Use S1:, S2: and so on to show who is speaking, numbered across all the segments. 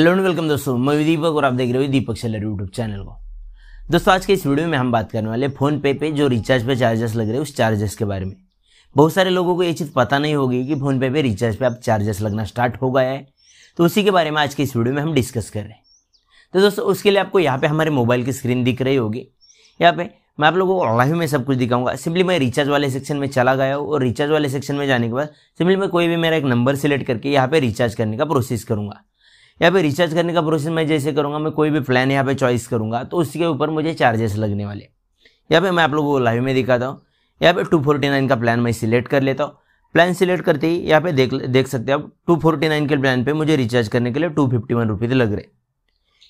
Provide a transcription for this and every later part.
S1: hello and welcome दोस्तों मैं दीपक और आप देख रहे हो दीपक सेलर यूट्यूब चैनल को दोस्तों आज के इस वीडियो में हम बात करने वाले फोन पे पे जो रिचार्ज पे चार्जेस लग रहे हैं उस चार्जेस के बारे में बहुत सारे लोगों को ये चीज़ पता नहीं होगी कि फोन पे पे रिचार्ज पे अब चार्जेस लगना स्टार्ट हो गया है तो उसी के बारे में आज के इस वीडियो में हम डिस्कस कर रहे हैं तो दोस्तों उसके लिए आपको यहाँ पे हमारे मोबाइल की स्क्रीन दिख रही होगी यहाँ पे मैं आप लोगों को लाइव में सब कुछ दिखाऊंगा सिंपली मैं रिचार्ज वाले सेक्शन में चला गया हूँ और रिचार्ज वाले सेक्शन में जाने के बाद सिंपली मैं कोई भी मेरा एक नंबर सेलेक्ट करके यहाँ पे रिचार्ज करने का प्रोसेस करूँगा यहाँ पे रिचार्ज करने का प्रोसेस मैं जैसे करूँगा मैं कोई भी प्लान यहाँ पे चॉइस करूँगा तो उसके ऊपर मुझे चार्जेस लगने वाले यहाँ पे मैं आप लोगों को लाइव में दिखाता हूँ यहाँ पे नाइन का प्लान मैं सिलेक्ट कर लेता हूँ प्लान सिलेक्ट करते ही यहाँ पे देख देख सकते हैं आप नाइन के प्लान पे मुझे रिचार्ज करने के लिए टू फिफ्टी वन रुपीज़ लग रहे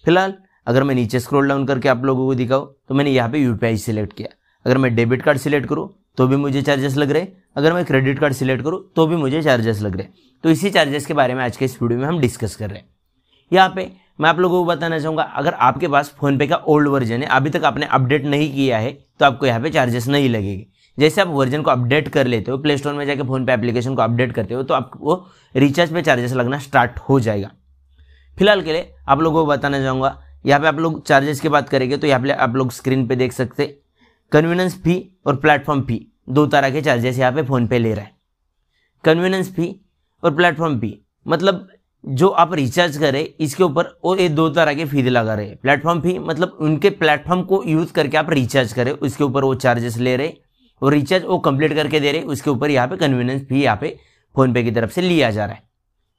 S1: फिलहाल अगर मैं नीचे स्क्रॉल डाउन करके आप लोगों को दिखाऊँ तो मैंने यहाँ पे आई सिलेक्ट किया अगर मैं डेबिट कार्ड सिलेक्ट करूँ तो भी मुझे चार्जेस लग रहे अगर मैं क्रेडिट कार्ड सिलेक्ट करूँ तो भी मुझे चार्जेस लग रहे तो इसी चार्जेस के बारे में आज के इस वीडियो में हम डिस्कस कर रहे हैं यहाँ पे मैं आप लोगों को बताना चाहूँगा अगर आपके पास फ़ोनपे का ओल्ड वर्जन है अभी तक आपने अपडेट नहीं किया है तो आपको यहाँ पे चार्जेस नहीं लगेगी जैसे आप वर्जन को अपडेट कर लेते हो प्ले स्टोर में जाके फ़ोनपे एप्लीकेशन को अपडेट करते हो तो आपको रिचार्ज पे चार्जेस लगना स्टार्ट हो जाएगा फिलहाल के लिए आप लोगों को बताना चाहूँगा यहाँ पे आप लोग चार्जेस की बात करेंगे तो यहाँ पे आप लोग स्क्रीन पे देख सकते कन्वीनियंस फी और प्लेटफॉर्म फी दो तरह के चार्जेस यहाँ पे फोन पे ले रहा है कन्वीनियंस फी और प्लेटफॉर्म फी मतलब जो आप रिचार्ज करें इसके ऊपर वो ये दो तरह के फीस लगा रहे हैं प्लेटफॉर्म फी मतलब उनके प्लेटफॉर्म को यूज़ करके आप रिचार्ज करें उसके ऊपर वो चार्जेस ले रहे और रिचार्ज वो कंप्लीट करके दे रहे उसके ऊपर यहाँ पे कन्वीनियंस फी यहाँ पे फ़ोनपे की तरफ से लिया जा रहा है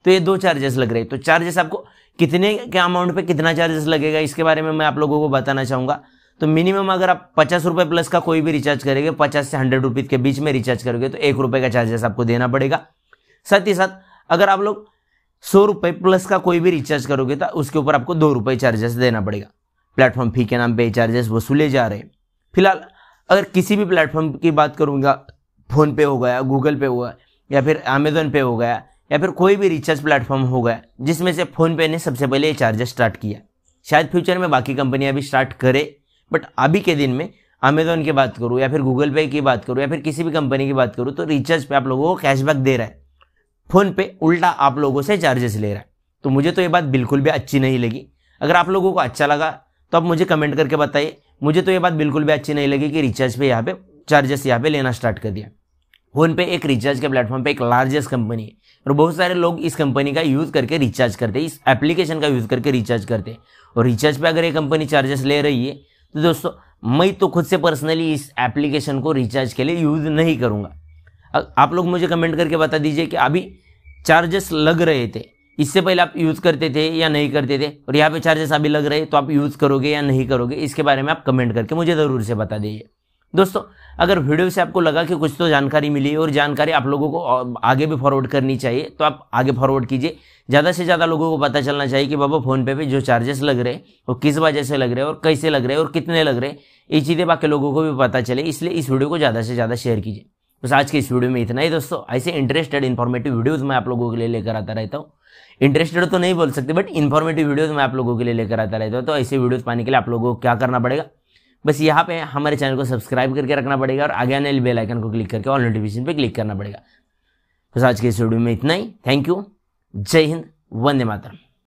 S1: तो ये दो चार्जेस लग रहे तो चार्जेस आपको कितने के अमाउंट पे कितना चार्जेस लगेगा इसके बारे में मैं आप लोगों को बताना चाहूँगा तो मिनिमम अगर आप पचास रुपये प्लस का कोई भी रिचार्ज करेंगे पचास से हंड्रेड रुपीज़ के बीच में रिचार्ज करोगे तो एक रुपये का चार्जेस आपको देना पड़ेगा साथ ही साथ अगर आप लोग सौ रुपये प्लस का कोई भी रिचार्ज करोगे तो उसके ऊपर आपको दो रुपये चार्जेस देना पड़ेगा प्लेटफॉर्म फी के नाम पे चार्जेस वसूले जा रहे हैं फिलहाल अगर किसी भी प्लेटफॉर्म की बात करूँगा फ़ोन पे हो गया गूगल पे हुआ या फिर अमेजोन पे हो गया या फिर कोई भी रिचार्ज प्लेटफॉर्म हो गया जिसमें से फ़ोनपे ने सबसे पहले ये चार्जेस स्टार्ट किया शायद फ्यूचर में बाकी कंपनियां भी स्टार्ट करे बट अभी के दिन में अमेजोन की बात करूँ या फिर गूगल पे की बात करूँ या फिर किसी भी कंपनी की बात करूँ तो रिचार्ज पे आप लोगों को कैशबैक दे रहा है फोन पे उल्टा आप लोगों से चार्जेस ले रहा है तो मुझे तो ये बात बिल्कुल भी अच्छी नहीं लगी अगर आप लोगों को अच्छा लगा तो आप मुझे कमेंट करके बताइए मुझे तो ये बात बिल्कुल भी अच्छी नहीं लगी कि रिचार्ज पे यहाँ पे चार्जेस यहाँ पे लेना स्टार्ट कर दिया फोन पे एक रिचार्ज के प्लेटफॉर्म पे एक लार्जेस्ट कंपनी है और बहुत सारे लोग इस कंपनी का यूज़ करके रिचार्ज करते हैं इस एप्लीकेशन का यूज़ करके रिचार्ज करते हैं और रिचार्ज पे अगर ये कंपनी चार्जेस ले रही है तो दोस्तों मैं तो खुद से पर्सनली इस एप्लीकेशन को रिचार्ज के लिए यूज़ नहीं करूँगा आप लोग मुझे कमेंट करके बता दीजिए कि अभी चार्जेस लग रहे थे इससे पहले आप यूज़ करते थे या नहीं करते थे और यहाँ पे चार्जेस अभी लग रहे तो आप यूज़ करोगे या नहीं करोगे इसके बारे में आप कमेंट करके मुझे ज़रूर से बता दीजिए दोस्तों अगर वीडियो से आपको लगा कि कुछ तो जानकारी मिली और जानकारी आप लोगों को आगे भी फॉरवर्ड करनी चाहिए तो आप आगे फॉरवर्ड कीजिए ज़्यादा से ज़्यादा लोगों को पता चलना चाहिए कि बाबा फ़ोनपे पे जो चार्जेस लग रहे हैं वो किस वजह से लग रहे हैं और कैसे लग रहे हैं और कितने लग रहे हैं ये चीज़ें बाकी लोगों को भी पता चले इसलिए इस वीडियो को ज़्यादा से ज़्यादा शेयर कीजिए बस आज के इस वीडियो में इतना ही दोस्तों ऐसे इंटरेस्टेड इन्फॉर्मेटिव वीडियोज मैं आप लोगों के लिए लेकर आता रहता हूँ इंटरेस्टेड तो नहीं बोल सकते बट इन्फॉर्मेटिव वीडियोज मैं आप लोगों के लिए लेकर आता रहता हूँ तो ऐसे वीडियोज पाने के लिए आप लोगों को क्या करना पड़ेगा बस यहाँ पे हमारे चैनल को सब्सक्राइब करके रखना पड़ेगा और आगे आने वाले बेल आइकन को क्लिक करके ऑल नोटिफिकेशन पे क्लिक करना पड़ेगा बस आज के इस वीडियो में इतना ही थैंक यू जय हिंद वंदे मातरम